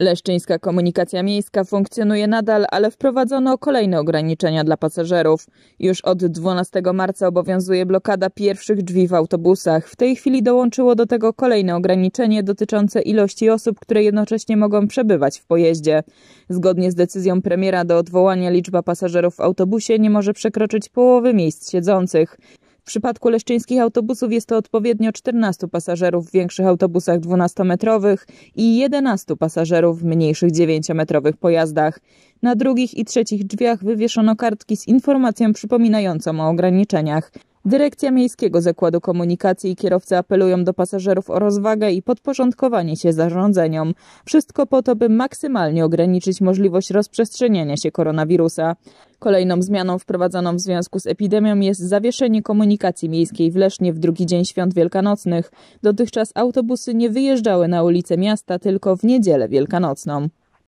Leszczyńska Komunikacja Miejska funkcjonuje nadal, ale wprowadzono kolejne ograniczenia dla pasażerów. Już od 12 marca obowiązuje blokada pierwszych drzwi w autobusach. W tej chwili dołączyło do tego kolejne ograniczenie dotyczące ilości osób, które jednocześnie mogą przebywać w pojeździe. Zgodnie z decyzją premiera do odwołania liczba pasażerów w autobusie nie może przekroczyć połowy miejsc siedzących. W przypadku leszczyńskich autobusów jest to odpowiednio 14 pasażerów w większych autobusach 12-metrowych i 11 pasażerów w mniejszych 9-metrowych pojazdach. Na drugich i trzecich drzwiach wywieszono kartki z informacją przypominającą o ograniczeniach. Dyrekcja Miejskiego Zakładu Komunikacji i kierowcy apelują do pasażerów o rozwagę i podporządkowanie się zarządzeniom. Wszystko po to, by maksymalnie ograniczyć możliwość rozprzestrzeniania się koronawirusa. Kolejną zmianą wprowadzoną w związku z epidemią jest zawieszenie komunikacji miejskiej w Lesznie w drugi dzień świąt wielkanocnych. Dotychczas autobusy nie wyjeżdżały na ulice miasta tylko w niedzielę wielkanocną.